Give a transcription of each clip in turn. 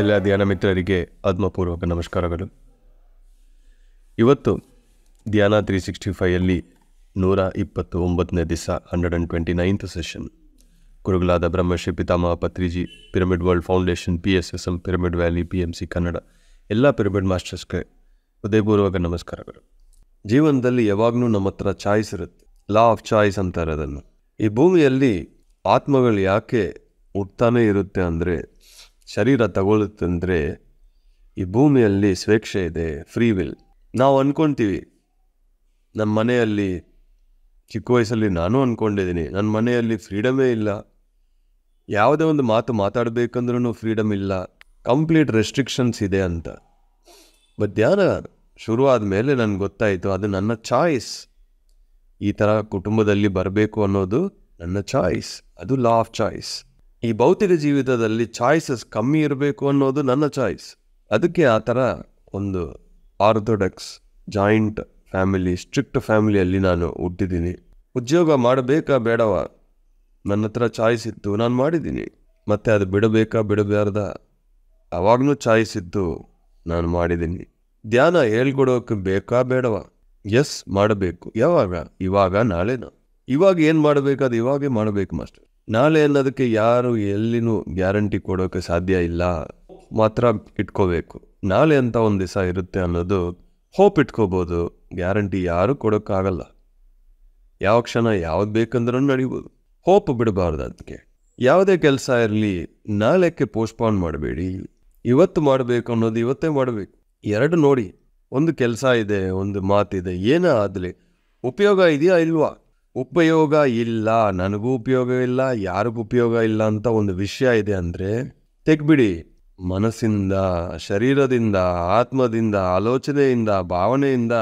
ಎಲ್ಲ ಧ್ಯಾನ ಮಿತ್ರರಿಗೆ ಆತ್ಮಪೂರ್ವಕ ನಮಸ್ಕಾರಗಳು ಇವತ್ತು ಧ್ಯಾನ ತ್ರೀ ಸಿಕ್ಸ್ಟಿ ಫೈಯಲ್ಲಿ ನೂರ ಇಪ್ಪತ್ತು ಒಂಬತ್ತನೇ ದಿವಸ hundred and twenty ninth session ಗುರುಗಳಾದ ಬ್ರಹ್ಮಶ್ರೀ ಪಿತಾಮಹ Patriji pyramid world foundation P S S L pyramid valley P M C Kannada ಎಲ್ಲ ಪಿರಮಿಡ್ ಮಾಸ್ಟರ್ಸ್ಗೆ ಹೃದಯಪೂರ್ವಕ ನಮಸ್ಕಾರಗಳು ಜೀವನದಲ್ಲಿ ಯಾವಾಗಲೂ ನಮ್ಮ ಹತ್ರ ಚಾಯ್ಸ್ ಇರುತ್ತೆ ಲಾ ಆಫ್ ಚಾಯ್ಸ್ ಅಂತಾರೆ ಅದನ್ನು ಈ ಭೂಮಿಯಲ್ಲಿ ಆತ್ಮಗಳು ಯಾಕೆ ಹುಟ್ತಾನೇ ಇರುತ್ತೆ ಅಂದರೆ ಶರೀರ ತಗೊಳ್ಳುತ್ತಂದರೆ ಈ ಭೂಮಿಯಲ್ಲಿ ಸ್ವೇಚ್ಛೆ ಇದೆ ಫ್ರೀ ವಿಲ್ ನಾವು ಅಂದ್ಕೊತೀವಿ ನಮ್ಮ ಮನೆಯಲ್ಲಿ ಚಿಕ್ಕ ವಯಸ್ಸಲ್ಲಿ ನಾನು ಅಂದ್ಕೊಂಡಿದ್ದೀನಿ ನನ್ನ ಮನೆಯಲ್ಲಿ ಫ್ರೀಡಮೇ ಇಲ್ಲ ಯಾವುದೇ ಒಂದು ಮಾತು ಮಾತಾಡಬೇಕಂದ್ರೂ ಫ್ರೀಡಮ್ ಇಲ್ಲ ಕಂಪ್ಲೀಟ್ ರೆಸ್ಟ್ರಿಕ್ಷನ್ಸ್ ಇದೆ ಅಂತ ಬಟ್ ಧ್ಯಾನ ಶುರುವಾದ ಮೇಲೆ ನನಗೆ ಗೊತ್ತಾಯಿತು ಅದು ನನ್ನ ಚಾಯ್ಸ್ ಈ ಥರ ಕುಟುಂಬದಲ್ಲಿ ಬರಬೇಕು ಅನ್ನೋದು ನನ್ನ ಚಾಯ್ಸ್ ಅದು ಲಾ ಆಫ್ ಚಾಯ್ಸ್ ಈ ಭೌತಿಕ ಜೀವಿತದಲ್ಲಿ ಚಾಯ್ಸಸ್ ಕಮ್ಮಿ ಇರಬೇಕು ಅನ್ನೋದು ನನ್ನ ಚಾಯ್ಸ್ ಅದಕ್ಕೆ ಆ ಥರ ಒಂದು ಆರ್ಥೋಡಕ್ಸ್ ಜಾಯಿಂಟ್ ಫ್ಯಾಮಿಲಿ ಸ್ಟ್ರಿಕ್ಟ್ ಫ್ಯಾಮಿಲಿಯಲ್ಲಿ ನಾನು ಹುಟ್ಟಿದ್ದೀನಿ ಉದ್ಯೋಗ ಮಾಡಬೇಕಾ ಬೇಡವ ನನ್ನ ಹತ್ರ ಚಾಯ್ಸ್ ಇತ್ತು ನಾನು ಮಾಡಿದ್ದೀನಿ ಮತ್ತು ಅದು ಬಿಡಬೇಕಾ ಬಿಡಬಾರ್ದ ಅವಾಗಲೂ ಚಾಯ್ಸ್ ಇತ್ತು ನಾನು ಮಾಡಿದ್ದೀನಿ ಧ್ಯಾನ ಹೇಳ್ಕೊಡೋಕೆ ಬೇಕಾ ಬೇಡವ ಎಸ್ ಮಾಡಬೇಕು ಯಾವಾಗ ಇವಾಗ ನಾಳೆನಾ ಇವಾಗ ಏನು ಮಾಡಬೇಕು ಅದು ಇವಾಗೇ ಮಾಡಬೇಕು ಮಾಸ್ಟರ್ ನಾಳೆ ಎಲ್ಲದಕ್ಕೆ ಯಾರು ಎಲ್ಲಿನೂ ಗ್ಯಾರಂಟಿ ಕೊಡೋಕ್ಕೆ ಸಾಧ್ಯ ಇಲ್ಲ ಮಾತ್ರ ಇಟ್ಕೋಬೇಕು ನಾಳೆ ಅಂತ ಒಂದು ದಿವಸ ಇರುತ್ತೆ ಅನ್ನೋದು ಹೋಪ್ ಇಟ್ಕೋಬೋದು ಗ್ಯಾರಂಟಿ ಯಾರೂ ಕೊಡೋಕ್ಕಾಗಲ್ಲ ಯಾವ ಕ್ಷಣ ಯಾವ್ದು ಬೇಕಂದ್ರೂ ನಡೀಬೋದು ಹೋಪ್ ಬಿಡಬಾರ್ದು ಅದಕ್ಕೆ ಯಾವುದೇ ಕೆಲಸ ಇರಲಿ ನಾಳೆಕ್ಕೆ ಪೋಸ್ಟ್ಪೋನ್ ಮಾಡಬೇಡಿ ಇವತ್ತು ಮಾಡಬೇಕು ಅನ್ನೋದು ಇವತ್ತೇ ಮಾಡಬೇಕು ಎರಡು ನೋಡಿ ಒಂದು ಕೆಲಸ ಇದೆ ಒಂದು ಮಾತಿದೆ ಏನೇ ಆಗಲಿ ಉಪಯೋಗ ಇದೆಯಾ ಇಲ್ವಾ ಉಪಯೋಗ ಇಲ್ಲ ನನಗೂ ಉಪಯೋಗ ಇಲ್ಲ ಯಾರಿಗೂ ಉಪಯೋಗ ಇಲ್ಲ ಅಂತ ಒಂದು ವಿಷಯ ಇದೆ ಅಂದರೆ ತೆಗ್ಬಿಡಿ ಮನಸ್ಸಿಂದ ಶರೀರದಿಂದ ಆತ್ಮದಿಂದ ಆಲೋಚನೆಯಿಂದ ಭಾವನೆಯಿಂದ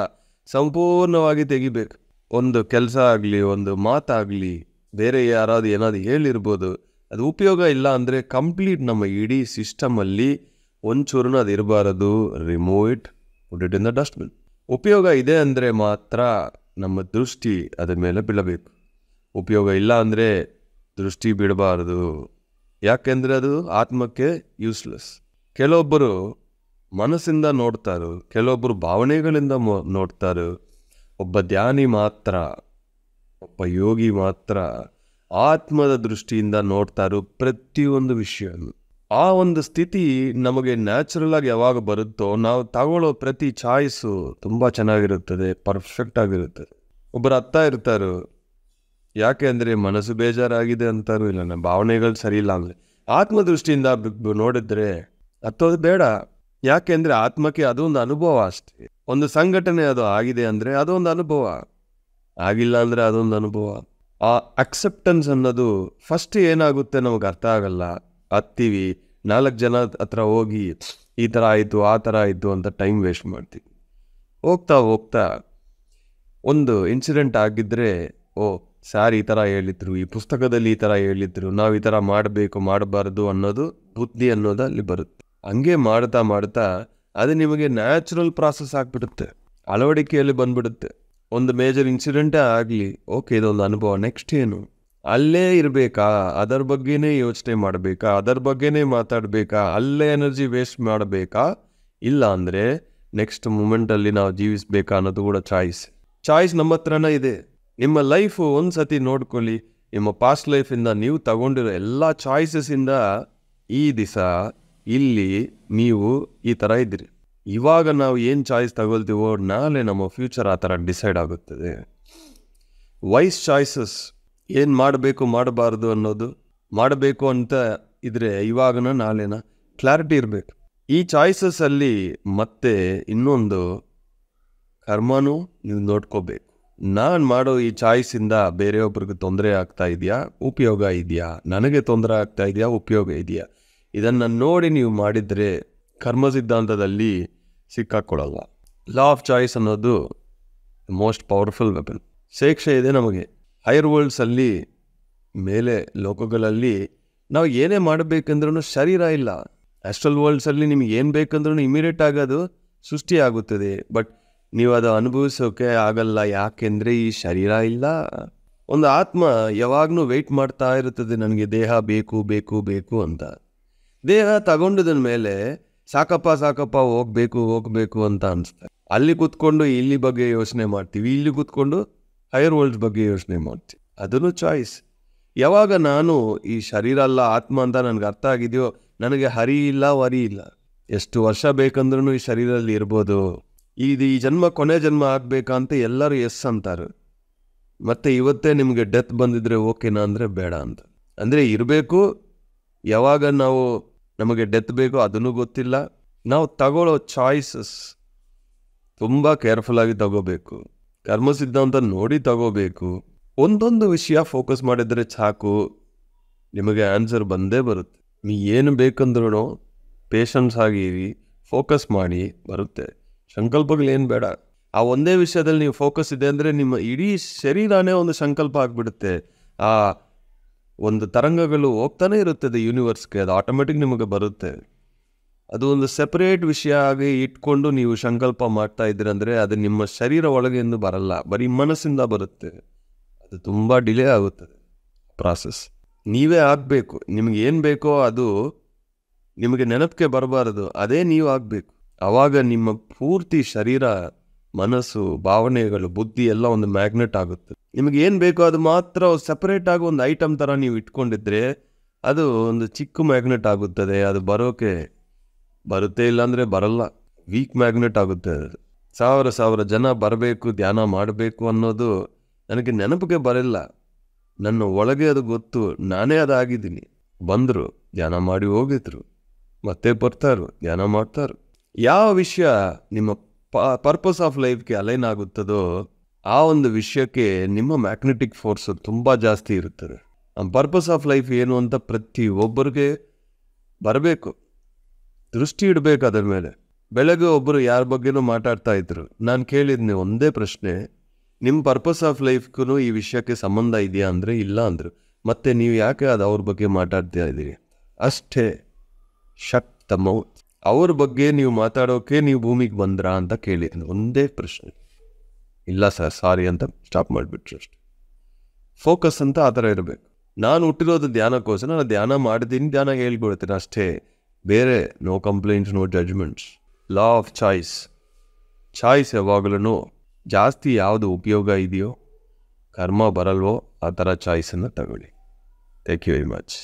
ಸಂಪೂರ್ಣವಾಗಿ ತೆಗಿಬೇಕು ಒಂದು ಕೆಲಸ ಆಗಲಿ ಒಂದು ಮಾತಾಗಲಿ ಬೇರೆ ಯಾರಾದ್ರು ಏನಾದ್ರು ಹೇಳಿರ್ಬೋದು ಅದು ಉಪಯೋಗ ಇಲ್ಲ ಅಂದರೆ ಕಂಪ್ಲೀಟ್ ನಮ್ಮ ಇಡೀ ಸಿಸ್ಟಮಲ್ಲಿ ಒಂಚೂರನ್ನ ಅದು ಇರಬಾರದು remove it it in the dustbin ಉಪಯೋಗ ಇದೆ ಅಂದರೆ ಮಾತ್ರ ನಮ್ಮ ದೃಷ್ಟಿ ಅದರ ಮೇಲೆ ಬಿಡಬೇಕು ಉಪಯೋಗ ಇಲ್ಲ ಅಂದರೆ ದೃಷ್ಟಿ ಬಿಡಬಾರದು ಯಾಕೆಂದರೆ ಅದು ಆತ್ಮಕ್ಕೆ ಯೂಸ್ಲೆಸ್ ಕೆಲವೊಬ್ಬರು ಮನಸ್ಸಿಂದ ನೋಡ್ತಾರೆ ಕೆಲವೊಬ್ಬರು ಭಾವನೆಗಳಿಂದ ನೋಡ್ತಾರೆ ಒಬ್ಬ ಧ್ಯಾನಿ ಮಾತ್ರ ಒಬ್ಬ ಯೋಗಿ ಮಾತ್ರ ಆತ್ಮದ ದೃಷ್ಟಿಯಿಂದ ನೋಡ್ತಾರೋ ಪ್ರತಿಯೊಂದು ವಿಷಯವನ್ನು ಆ ಒಂದು ಸ್ಥಿತಿ ನಮಗೆ ನ್ಯಾಚುರಲ್ ಆಗಿ ಯಾವಾಗ ಬರುತ್ತೋ ನಾವು ತಗೊಳ್ಳೋ ಪ್ರತಿ ಚಾಯ್ಸು ತುಂಬ ಚೆನ್ನಾಗಿರುತ್ತದೆ ಪರ್ಫೆಕ್ಟ್ ಆಗಿರುತ್ತದೆ ಒಬ್ಬರು ಅತ್ತ ಇರ್ತಾರೋ ಯಾಕೆ ಅಂದರೆ ಮನಸ್ಸು ಬೇಜಾರಾಗಿದೆ ಅಂತಾರೂ ಇಲ್ಲ ನಮ್ಮ ಭಾವನೆಗಳು ಸರಿ ಇಲ್ಲ ಅಂದರೆ ಆತ್ಮದೃಷ್ಟಿಯಿಂದ ನೋಡಿದ್ರೆ ಹತ್ತೋದು ಬೇಡ ಯಾಕೆ ಅಂದರೆ ಆತ್ಮಕ್ಕೆ ಅದೊಂದು ಅನುಭವ ಅಷ್ಟೇ ಒಂದು ಸಂಘಟನೆ ಅದು ಆಗಿದೆ ಅಂದರೆ ಅದೊಂದು ಅನುಭವ ಆಗಿಲ್ಲ ಅಂದರೆ ಅದೊಂದು ಅನುಭವ ಆ ಅಕ್ಸೆಪ್ಟೆನ್ಸ್ ಅನ್ನೋದು ಫಸ್ಟ್ ಏನಾಗುತ್ತೆ ನಮಗೆ ಅರ್ಥ ಆಗಲ್ಲ ಹತ್ತೀವಿ ನಾಲ್ಕು ಜನ ಹತ್ರ ಹೋಗಿ ಈ ಥರ ಆಯಿತು ಆ ಥರ ಆಯಿತು ಅಂತ ಟೈಮ್ ವೇಸ್ಟ್ ಮಾಡ್ತೀವಿ ಹೋಗ್ತಾ ಹೋಗ್ತಾ ಒಂದು ಇನ್ಸಿಡೆಂಟ್ ಆಗಿದ್ದರೆ ಓ ಸಾರ್ ಈ ಥರ ಹೇಳಿದ್ರು ಈ ಪುಸ್ತಕದಲ್ಲಿ ಈ ಥರ ಹೇಳಿದ್ರು ನಾವು ಈ ಥರ ಮಾಡಬೇಕು ಮಾಡಬಾರ್ದು ಅನ್ನೋದು ಬುದ್ಧಿ ಅನ್ನೋದು ಅಲ್ಲಿ ಬರುತ್ತೆ ಹಂಗೆ ಮಾಡ್ತಾ ಮಾಡ್ತಾ ಅದು ನಿಮಗೆ ನ್ಯಾಚುರಲ್ ಪ್ರಾಸೆಸ್ ಆಗಿಬಿಡುತ್ತೆ ಅಳವಡಿಕೆಯಲ್ಲಿ ಬಂದ್ಬಿಡುತ್ತೆ ಒಂದು ಮೇಜರ್ ಇನ್ಸಿಡೆಂಟೇ ಆಗಲಿ ಓಕೆ ಇದೊಂದು ಅನುಭವ ನೆಕ್ಸ್ಟ್ ಏನು ಅಲ್ಲೇ ಇರಬೇಕಾ ಅದರ ಬಗ್ಗೆನೇ ಯೋಚನೆ ಮಾಡಬೇಕಾ ಅದರ ಬಗ್ಗೆನೇ ಮಾತಾಡಬೇಕಾ ಅಲ್ಲೇ ಎನರ್ಜಿ ವೇಸ್ಟ್ ಮಾಡಬೇಕಾ ಇಲ್ಲ ಅಂದರೆ ನೆಕ್ಸ್ಟ್ ಮೂಮೆಂಟಲ್ಲಿ ನಾವು ಜೀವಿಸಬೇಕಾ ಅನ್ನೋದು ಕೂಡ ಚಾಯ್ಸ್ ಚಾಯ್ಸ್ ನಮ್ಮ ಹತ್ರನೇ ಇದೆ ನಿಮ್ಮ ಲೈಫು ಒಂದು ಸತಿ ನೋಡ್ಕೊಳ್ಳಿ ನಿಮ್ಮ ಪಾಸ್ಟ್ ಲೈಫಿಂದ ನೀವು ತಗೊಂಡಿರೋ ಎಲ್ಲ ಚಾಯ್ಸಸ್ಸಿಂದ ಈ ದಿವಸ ಇಲ್ಲಿ ನೀವು ಈ ಥರ ಇದ್ದೀರಿ ಇವಾಗ ನಾವು ಏನು ಚಾಯ್ಸ್ ತಗೊಳ್ತೀವೋ ನಾಳೆ ನಮ್ಮ ಫ್ಯೂಚರ್ ಆ ಥರ ಡಿಸೈಡ್ ಆಗುತ್ತದೆ ವೈಸ್ ಚಾಯ್ಸಸ್ ಏನು ಮಾಡಬೇಕು ಮಾಡಬಾರ್ದು ಅನ್ನೋದು ಮಾಡಬೇಕು ಅಂತ ಇದ್ರೆ ಇವಾಗನ ನಾಳೆನ ಕ್ಲಾರಿಟಿ ಇರಬೇಕು ಈ ಚಾಯ್ಸಸಲ್ಲಿ ಮತ್ತೆ ಇನ್ನೊಂದು ಕರ್ಮನೂ ನೀವು ನೋಡ್ಕೋಬೇಕು ನಾನು ಮಾಡೋ ಈ ಚಾಯ್ಸಿಂದ ಬೇರೆಯೊಬ್ರಿಗೆ ತೊಂದರೆ ಆಗ್ತಾ ಇದೆಯಾ ಉಪಯೋಗ ಇದೆಯಾ ನನಗೆ ತೊಂದರೆ ಆಗ್ತಾ ಇದೆಯಾ ಉಪಯೋಗ ಇದೆಯಾ ಇದನ್ನು ನೋಡಿ ನೀವು ಮಾಡಿದರೆ ಕರ್ಮ ಸಿದ್ಧಾಂತದಲ್ಲಿ ಸಿಕ್ಕಾಕ್ಕೊಳ್ಳಲ್ಲ ಲಾ ಆಫ್ ಚಾಯ್ಸ್ ಅನ್ನೋದು ಮೋಸ್ಟ್ ಪವರ್ಫುಲ್ ವೆಪನ್ ಶೇಕ್ಷೆ ಇದೆ ನಮಗೆ ಹೈಯರ್ ವರ್ಲ್ಡ್ಸಲ್ಲಿ ಮೇಲೆ ಲೋಕಗಳಲ್ಲಿ ನಾವು ಏನೇ ಮಾಡಬೇಕಂದ್ರೂ ಶರೀರ ಇಲ್ಲ ಆಸ್ಟ್ರಲ್ ವರ್ಲ್ಡ್ಸಲ್ಲಿ ನಿಮ್ಗೆ ಏನು ಬೇಕಂದ್ರೂ ಇಮಿಡಿಯೇಟ್ ಆಗೋದು ಸೃಷ್ಟಿ ಆಗುತ್ತದೆ ಬಟ್ ನೀವು ಅದು ಅನುಭವಿಸೋಕೆ ಆಗಲ್ಲ ಯಾಕೆಂದರೆ ಈ ಶರೀರ ಇಲ್ಲ ಒಂದು ಆತ್ಮ ಯಾವಾಗಲೂ ವೆಯ್ಟ್ ಮಾಡ್ತಾ ಇರುತ್ತದೆ ನನಗೆ ದೇಹ ಬೇಕು ಬೇಕು ಬೇಕು ಅಂತ ದೇಹ ತಗೊಂಡಿದ ಮೇಲೆ ಸಾಕಪ್ಪ ಸಾಕಪ್ಪ ಹೋಗ್ಬೇಕು ಹೋಗ್ಬೇಕು ಅಂತ ಅನಿಸ್ತಾರೆ ಅಲ್ಲಿ ಕೂತ್ಕೊಂಡು ಇಲ್ಲಿ ಬಗ್ಗೆ ಯೋಚನೆ ಮಾಡ್ತೀವಿ ಇಲ್ಲಿ ಕೂತ್ಕೊಂಡು ಹೈಯರ್ ವರ್ಲ್ಡ್ ಬಗ್ಗೆ ಯೋಚನೆ ಮಾಡ್ತೀನಿ ಅದನ್ನು ಚಾಯ್ಸ್ ಯಾವಾಗ ನಾನು ಈ ಶರೀರ ಅಲ್ಲ ಆತ್ಮ ಅಂತ ನನಗೆ ಅರ್ಥ ಆಗಿದೆಯೋ ನನಗೆ ಹರಿ ಇಲ್ಲ ವರಿ ಇಲ್ಲ ಎಷ್ಟು ವರ್ಷ ಬೇಕಂದ್ರೂ ಈ ಶರೀರಲ್ಲಿ ಇರ್ಬೋದು ಇದು ಈ ಜನ್ಮ ಕೊನೆ ಜನ್ಮ ಆಗಬೇಕಂತ ಎಲ್ಲರೂ ಎಸ್ ಅಂತಾರೆ ಮತ್ತು ಇವತ್ತೇ ನಿಮಗೆ ಡೆತ್ ಬಂದಿದ್ರೆ ಓಕೆನಾ ಅಂದರೆ ಬೇಡ ಅಂತ ಅಂದರೆ ಇರಬೇಕು ಯಾವಾಗ ನಾವು ನಮಗೆ ಡೆತ್ ಬೇಕೋ ಅದನ್ನು ಗೊತ್ತಿಲ್ಲ ನಾವು ತಗೊಳ್ಳೋ ಚಾಯ್ಸಸ್ ತುಂಬ ಕೇರ್ಫುಲ್ಲಾಗಿ ತಗೋಬೇಕು ಕರ್ಮ ಸಿದ್ಧಾಂತ ನೋಡಿ ತಗೋಬೇಕು ಒಂದೊಂದು ವಿಷಯ ಫೋಕಸ್ ಮಾಡಿದರೆ ಸಾಕು ನಿಮಗೆ ಆನ್ಸರ್ ಬಂದೇ ಬರುತ್ತೆ ನೀ ಏನು ಬೇಕಂದ್ರೂ ಪೇಷನ್ಸ್ ಆಗಿರಿ ಫೋಕಸ್ ಮಾಡಿ ಬರುತ್ತೆ ಸಂಕಲ್ಪಗಳೇನು ಬೇಡ ಆ ಒಂದೇ ವಿಷಯದಲ್ಲಿ ನೀವು ಫೋಕಸ್ ಇದೆ ಅಂದರೆ ನಿಮ್ಮ ಇಡೀ ಶರೀರನೇ ಒಂದು ಸಂಕಲ್ಪ ಆಗಿಬಿಡುತ್ತೆ ಆ ಒಂದು ತರಂಗಗಳು ಹೋಗ್ತಾನೆ ಇರುತ್ತದೆ ಯೂನಿವರ್ಸ್ಗೆ ಅದು ಆಟೋಮೆಟಿಕ್ ನಿಮಗೆ ಬರುತ್ತೆ ಅದು ಒಂದು ಸೆಪರೇಟ್ ವಿಷಯ ಆಗಿ ಇಟ್ಕೊಂಡು ನೀವು ಸಂಕಲ್ಪ ಮಾಡ್ತಾ ಇದ್ದೀರಂದರೆ ಅದು ನಿಮ್ಮ ಶರೀರ ಎಂದು ಬರಲ್ಲ ಬರೀ ಮನಸ್ಸಿಂದ ಬರುತ್ತೆ ಅದು ತುಂಬ ಡಿಲೇ ಆಗುತ್ತದೆ ಪ್ರಾಸೆಸ್ ನೀವೇ ಆಗಬೇಕು ನಿಮಗೆ ಏನು ಬೇಕೋ ಅದು ನಿಮಗೆ ನೆನಪಿಗೆ ಬರಬಾರದು ಅದೇ ನೀವು ಆಗಬೇಕು ಆವಾಗ ನಿಮ್ಮ ಪೂರ್ತಿ ಶರೀರ ಮನಸ್ಸು ಭಾವನೆಗಳು ಬುದ್ಧಿ ಎಲ್ಲ ಒಂದು ಮ್ಯಾಗ್ನೆಟ್ ಆಗುತ್ತೆ ನಿಮಗೆ ಏನು ಬೇಕೋ ಅದು ಮಾತ್ರ ಸೆಪರೇಟ್ ಆಗಿ ಒಂದು ಐಟಮ್ ಥರ ನೀವು ಇಟ್ಕೊಂಡಿದ್ರೆ ಅದು ಒಂದು ಚಿಕ್ಕ ಮ್ಯಾಗ್ನೆಟ್ ಆಗುತ್ತದೆ ಅದು ಬರೋಕೆ ಬರುತ್ತೆ ಇಲ್ಲಾಂದರೆ ಬರಲ್ಲ ವೀಕ್ ಮ್ಯಾಗ್ನೆಟ್ ಆಗುತ್ತೆ ಸಾವಿರ ಸಾವಿರ ಜನ ಬರಬೇಕು ಧ್ಯಾನ ಮಾಡಬೇಕು ಅನ್ನೋದು ನನಗೆ ನೆನಪಿಗೆ ಬರಲ್ಲ ನನ್ನ ಒಳಗೆ ಅದು ಗೊತ್ತು ನಾನೇ ಅದಾಗಿದ್ದೀನಿ ಬಂದರು ಧ್ಯಾನ ಮಾಡಿ ಹೋಗಿದ್ರು ಮತ್ತೆ ಬರ್ತಾರು ಧ್ಯಾನ ಮಾಡ್ತಾರು ಯಾವ ವಿಷಯ ನಿಮ್ಮ ಪರ್ಪಸ್ ಆಫ್ ಲೈಫ್ಗೆ ಅಲೈನ್ ಆಗುತ್ತದೋ ಆ ಒಂದು ವಿಷಯಕ್ಕೆ ನಿಮ್ಮ ಮ್ಯಾಗ್ನೆಟಿಕ್ ಫೋರ್ಸ್ ತುಂಬ ಜಾಸ್ತಿ ಇರುತ್ತದೆ ಪರ್ಪಸ್ ಆಫ್ ಲೈಫ್ ಏನು ಅಂತ ಪ್ರತಿ ಒಬ್ಬರಿಗೆ ಬರಬೇಕು ದೃಷ್ಟಿ ಇಡಬೇಕು ಅದರ ಮೇಲೆ ಬೆಳಗ್ಗೆ ಒಬ್ಬರು ಯಾರ ಬಗ್ಗೆನೂ ಮಾತಾಡ್ತಾ ಇದ್ರು ನಾನು ಕೇಳಿದ್ನೆ ಒಂದೇ ಪ್ರಶ್ನೆ ನಿಮ್ಮ ಪರ್ಪಸ್ ಆಫ್ ಲೈಫ್ಗೂ ಈ ವಿಷಯಕ್ಕೆ ಸಂಬಂಧ ಇದೆಯಾ ಅಂದರೆ ಇಲ್ಲ ಅಂದರು ಮತ್ತೆ ನೀವು ಯಾಕೆ ಅದು ಅವ್ರ ಬಗ್ಗೆ ಮಾತಾಡ್ತಾ ಇದ್ದೀರಿ ಅಷ್ಟೇ ಶಕ್ತ ಮೌತ್ ಅವ್ರ ಬಗ್ಗೆ ನೀವು ಮಾತಾಡೋಕೆ ನೀವು ಭೂಮಿಗೆ ಬಂದ್ರಾ ಅಂತ ಕೇಳಿದ್ನಿ ಒಂದೇ ಪ್ರಶ್ನೆ ಇಲ್ಲ ಸರ್ ಸಾರಿ ಅಂತ ಸ್ಟಾಪ್ ಮಾಡಿಬಿಟ್ರು ಅಷ್ಟೆ ಫೋಕಸ್ ಅಂತ ಆ ಥರ ಇರಬೇಕು ನಾನು ಹುಟ್ಟಿರೋದು ಧ್ಯಾನಕ್ಕೋಸ್ಕರ ನಾನು ಧ್ಯಾನ ಮಾಡಿದ್ದೀನಿ ಧ್ಯಾನ ಹೇಳ್ಬಿಡ್ತೀನಿ ಅಷ್ಟೇ ಬೇರೆ no complaints no judgements law of choice choice ಯಾವಾಗಲೂ ಜಾಸ್ತಿ ಯಾವುದು ಉಪಯೋಗ ಇದೆಯೋ ಕರ್ಮ ಬರಲ್ವೋ ಆ ಥರ ಚಾಯ್ಸನ್ನು ತಗೊಳ್ಳಿ ಥ್ಯಾಂಕ್ ಯು ವೆರಿ ಮಚ್